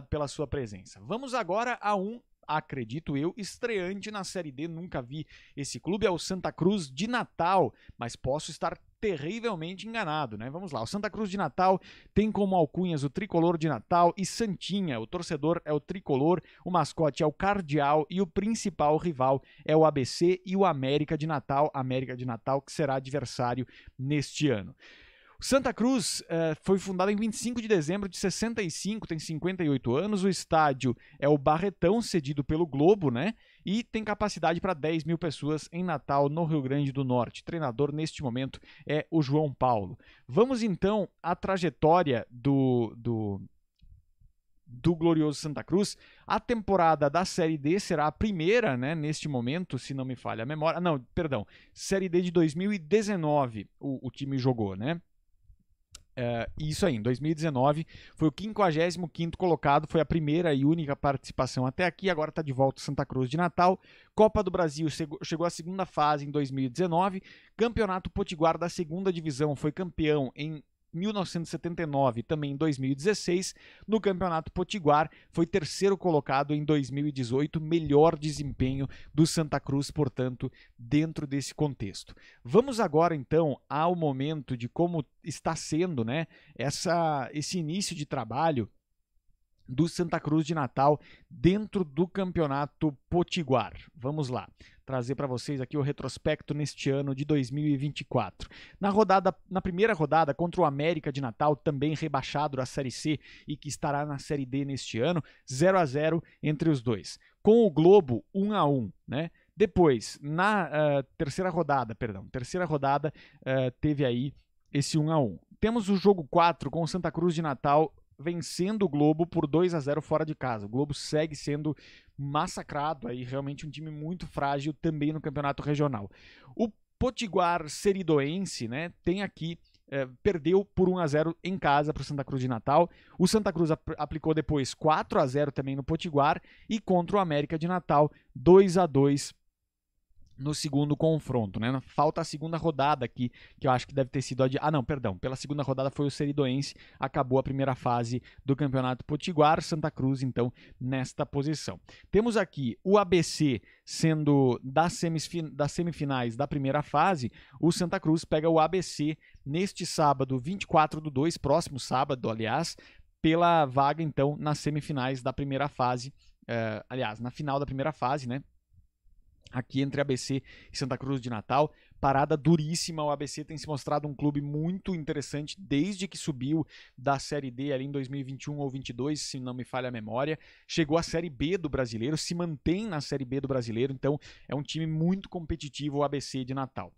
pela sua presença. Vamos agora a um, acredito eu, estreante na Série D. Nunca vi esse clube, é o Santa Cruz de Natal, mas posso estar terrivelmente enganado, né? Vamos lá. O Santa Cruz de Natal tem como alcunhas o tricolor de Natal e Santinha. O torcedor é o tricolor, o mascote é o Cardeal e o principal rival é o ABC e o América de Natal. América de Natal que será adversário neste ano. Santa Cruz eh, foi fundada em 25 de dezembro de 65, tem 58 anos. O estádio é o Barretão, cedido pelo Globo, né? E tem capacidade para 10 mil pessoas em Natal, no Rio Grande do Norte. Treinador neste momento é o João Paulo. Vamos então à trajetória do, do, do Glorioso Santa Cruz. A temporada da Série D será a primeira, né, neste momento, se não me falha a memória. Não, perdão. Série D de 2019 o, o time jogou, né? Uh, isso aí, em 2019 foi o 55 colocado, foi a primeira e única participação até aqui. Agora está de volta Santa Cruz de Natal. Copa do Brasil chegou à segunda fase em 2019. Campeonato Potiguar da segunda divisão foi campeão em 1979 e também em 2016. No Campeonato Potiguar, foi terceiro colocado em 2018, melhor desempenho do Santa Cruz, portanto, dentro desse contexto. Vamos agora então ao momento de como está sendo, né, essa esse início de trabalho do Santa Cruz de Natal dentro do Campeonato Potiguar. Vamos lá, trazer para vocês aqui o retrospecto neste ano de 2024. Na rodada, na primeira rodada contra o América de Natal, também rebaixado da Série C e que estará na Série D neste ano, 0 a 0 entre os dois. Com o Globo 1 a 1, né? Depois, na uh, terceira rodada, perdão, terceira rodada uh, teve aí esse 1 a 1. Temos o jogo 4 com o Santa Cruz de Natal vencendo o Globo por 2 a 0 fora de casa. O Globo segue sendo massacrado aí, realmente um time muito frágil também no campeonato regional. O Potiguar Seridoense, né, tem aqui é, perdeu por 1 a 0 em casa para o Santa Cruz de Natal. O Santa Cruz ap aplicou depois 4 a 0 também no Potiguar e contra o América de Natal 2 a 2 no segundo confronto, né? Falta a segunda rodada aqui, que eu acho que deve ter sido de... ah não, perdão, pela segunda rodada foi o Seridoense, acabou a primeira fase do Campeonato Potiguar, Santa Cruz então nesta posição. Temos aqui o ABC sendo das, das semifinais da primeira fase, o Santa Cruz pega o ABC neste sábado, 24 do 2, próximo sábado, aliás, pela vaga então nas semifinais da primeira fase Uh, aliás, na final da primeira fase, né? aqui entre ABC e Santa Cruz de Natal. Parada duríssima, o ABC tem se mostrado um clube muito interessante desde que subiu da Série D ali em 2021 ou 22, se não me falha a memória. Chegou à Série B do Brasileiro, se mantém na Série B do Brasileiro, então é um time muito competitivo o ABC de Natal.